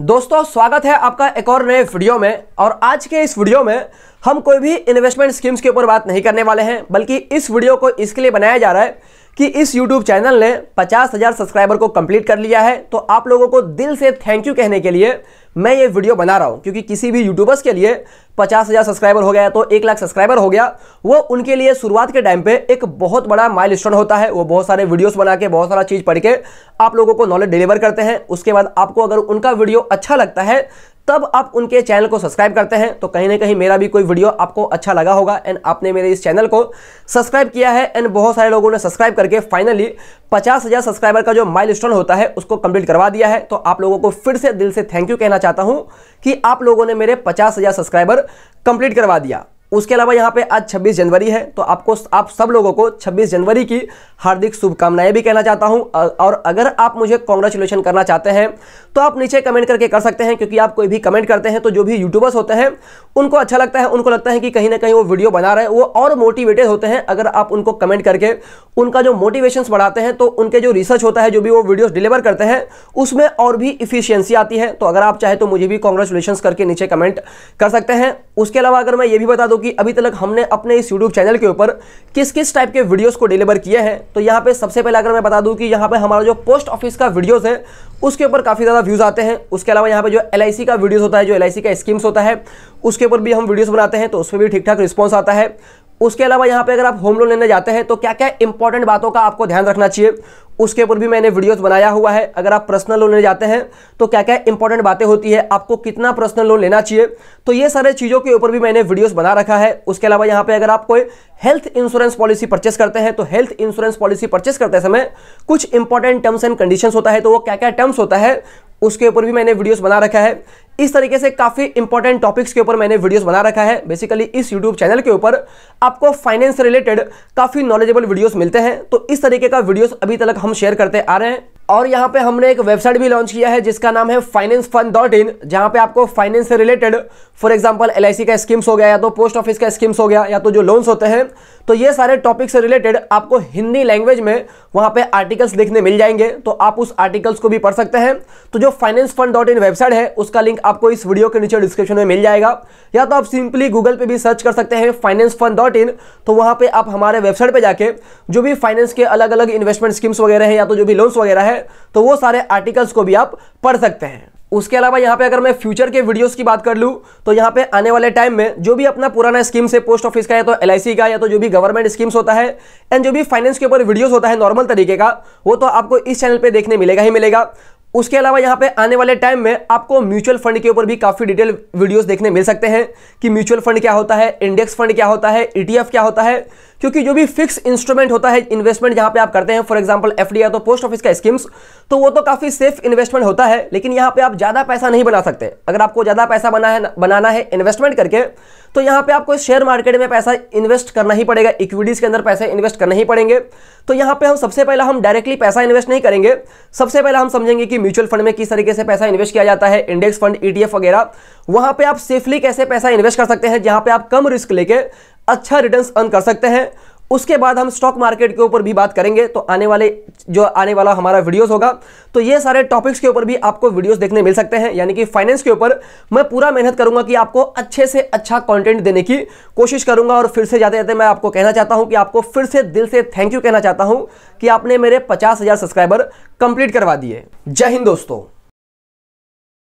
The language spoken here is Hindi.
दोस्तों स्वागत है आपका एक और नए वीडियो में और आज के इस वीडियो में हम कोई भी इन्वेस्टमेंट स्कीम्स के ऊपर बात नहीं करने वाले हैं बल्कि इस वीडियो को इसके लिए बनाया जा रहा है कि इस YouTube चैनल ने पचास हज़ार सब्सक्राइबर को कंप्लीट कर लिया है तो आप लोगों को दिल से थैंक यू कहने के लिए मैं ये वीडियो बना रहा हूँ क्योंकि किसी भी यूट्यूबर्स के लिए पचास हज़ार सब्सक्राइबर हो गया तो एक लाख सब्सक्राइबर हो गया वो उनके लिए शुरुआत के टाइम पे एक बहुत बड़ा माइल होता है वो बहुत सारे वीडियोस बना के बहुत सारा चीज़ पढ़ के आप लोगों को नॉलेज डिलीवर करते हैं उसके बाद आपको अगर उनका वीडियो अच्छा लगता है तब आप उनके चैनल को सब्सक्राइब करते हैं तो कहीं ना कहीं मेरा भी कोई वीडियो आपको अच्छा लगा होगा एंड आपने मेरे इस चैनल को सब्सक्राइब किया है एंड बहुत सारे लोगों ने सब्सक्राइब करके फाइनली पचास हज़ार सब्सक्राइबर का जो माइलस्टोन होता है उसको कंप्लीट करवा दिया है तो आप लोगों को फिर से दिल से थैंक यू कहना चाहता हूँ कि आप लोगों ने मेरे पचास हज़ार सब्सक्राइबर कंप्लीट करवा दिया उसके अलावा यहाँ पे आज 26 जनवरी है तो आपको आप सब लोगों को 26 जनवरी की हार्दिक शुभकामनाएं भी कहना चाहता हूँ और अगर आप मुझे कॉन्ग्रेचुलेसन करना चाहते हैं तो आप नीचे कमेंट करके कर सकते हैं क्योंकि आप कोई भी कमेंट करते हैं तो जो भी यूट्यूबर्स होते हैं उनको अच्छा लगता है उनको लगता है कि कहीं ना कहीं वो वीडियो बना रहे हैं वो और मोटिवेटेड होते हैं अगर आप उनको कमेंट करके उनका जो मोटिवेशन बढ़ाते हैं तो उनके जो रिसर्च होता है जो भी वो वीडियोज़ डिलीवर करते हैं उसमें और भी इफिशियंसी आती है तो अगर आप चाहे तो मुझे भी कॉन्ग्रेचुलेशन करके नीचे कमेंट कर सकते हैं उसके अलावा अगर मैं ये भी बता दूँ कि अभी तक हमने अपने इस यूट्यूब चैनल के ऊपर किस किस टाइप के वीडियोस को डिलीवर किए हैं तो यहाँ पे सबसे पहले अगर मैं बता दूँ कि यहाँ पे हमारा जो पोस्ट ऑफिस का वीडियोस है उसके ऊपर काफ़ी ज़्यादा व्यूज़ आते हैं उसके अलावा यहाँ पे जो एल का वीडियोज़ होता है जो एल का स्कीम्स होता है उसके ऊपर भी हम वीडियोज़ बनाते हैं तो उस पर भी ठीक ठाक रिस्पॉन्स आता है उसके अलावा यहाँ पे अगर आप होम लोन लेने जाते हैं तो क्या क्या इंपॉर्टेंट बातों का आपको ध्यान रखना चाहिए उसके ऊपर भी मैंने वीडियोस बनाया हुआ है अगर आप पर्सनल लोन लेने जाते हैं तो क्या क्या इंपॉर्टेंट बातें होती है आपको कितना पर्सनल लोन लेना चाहिए तो ये सारे चीज़ों के ऊपर भी मैंने वीडियोस बना रखा है उसके अलावा यहाँ पे अगर आप कोई हेल्थ इंश्योरेंस पॉलिसी परचेस करते हैं तो हेल्थ इंश्योरेंस पॉलिसी परचेस करते समय कुछ इंपॉर्टेंट टर्म्स एंड कंडीशन होता है तो वो क्या क्या टर्म्स होता है उसके ऊपर भी मैंने वीडियोस बना रखा है इस तरीके से काफ़ी इंपॉर्टेंट टॉपिक्स के ऊपर मैंने वीडियोस बना रखा है बेसिकली इस यूट्यूब चैनल के ऊपर आपको फाइनेंस रिलेटेड काफ़ी नॉलेजेबल वीडियोस मिलते हैं तो इस तरीके का वीडियोस अभी तक हम शेयर करते आ रहे हैं और यहाँ पे हमने एक वेबसाइट भी लॉन्च किया है जिसका नाम है फाइनेंस फन डॉट इन जहाँ पे आपको फाइनेंस से रिलेटेड फॉर एग्जांपल एल का स्कीम्स हो गया या तो पोस्ट ऑफिस का स्कीम्स हो गया या तो जो लोन्स होते हैं तो ये सारे टॉपिक से रिलेटेड आपको हिंदी लैंग्वेज में वहाँ पे आर्टिकल्स देखने मिल जाएंगे तो आप उस आर्टिकल्स को भी पढ़ सकते हैं तो जो फाइनेंस डॉट इन वेबसाइट है उसका लिंक आपको इस वीडियो के नीचे डिस्क्रिप्शन में मिल जाएगा या तो आप सिंपली गूगल पर भी सर्च कर सकते हैं फाइनेंस डॉट इन तो वहाँ पर आप हमारे वेबसाइट पर जाके जो भी फाइनेंस के अलग अलग इन्वेस्टमेंट स्कीम्स वगैरह है या तो जो भी लोन्स वगैरह है है तो वो सारे आर्टिकल्स को भी आप पढ़ सकते हैं उसके अलावा यहाँ पे अगर मैं फ्यूचर के वीडियोस की बात कर लूँ तो यहाँ पे आने वाले टाइम में जो भी अपना पुराना स्कीम से पोस्ट ऑफिस का या तो एल का या तो जो भी गवर्नमेंट स्कीम्स होता है एंड जो भी फाइनेंस के ऊपर वीडियोस होता है नॉर्मल तरीके का वो तो आपको इस चैनल पे देखने मिलेगा ही मिलेगा उसके अलावा यहाँ पे आने वाले टाइम में आपको म्यूचुअल फंड के ऊपर भी काफ़ी डिटेल वीडियोस देखने मिल सकते हैं कि म्यूचुअल फंड क्या होता है इंडेक्स फंड क्या होता है ईटीएफ e क्या होता है क्योंकि जो भी फिक्स इंस्ट्रूमेंट होता है इन्वेस्टमेंट जहां पे आप करते हैं फॉर एग्जांपल एफडी या तो पोस्ट ऑफिस का स्कीम्स तो वो तो काफी सेफ इन्वेस्टमेंट होता है लेकिन यहां पे आप ज्यादा पैसा नहीं बना सकते अगर आपको ज्यादा पैसा बना है बनाना है इन्वेस्टमेंट करके तो यहां पे आपको शेयर मार्केट में पैसा इन्वेस्ट करना ही पड़ेगा इक्विटीज के अंदर पैसे इन्वेस्ट करना ही पड़ेंगे तो यहां पे हम सबसे पहले हम डायरेक्टली पैसा इन्वेस्ट नहीं करेंगे सबसे पहले हम समझेंगे कि म्यूचुअल फंड में किस तरीके से पैसा इन्वेस्ट किया जाता है इंडेक्स फंड ईटीएफ वगैरह वहां पे आप सेफली कैसे पैसा इन्वेस्ट कर सकते हैं जहां पे आप कम रिस्क लेके अच्छा रिटर्न अर्न कर सकते हैं उसके बाद हम स्टॉक मार्केट के ऊपर भी बात करेंगे तो आने वाले जो आने वाला हमारा वीडियोस होगा तो ये सारे टॉपिक्स के ऊपर भी आपको वीडियोस देखने मिल सकते हैं यानी कि फाइनेंस के ऊपर मैं पूरा मेहनत करूंगा कि आपको अच्छे से अच्छा कंटेंट देने की कोशिश करूंगा और फिर से जाते जाते मैं आपको कहना चाहता हूं कि आपको फिर से दिल से थैंक यू कहना चाहता हूं कि आपने मेरे पचास सब्सक्राइबर कंप्लीट करवा दिए जय हिंद दोस्तों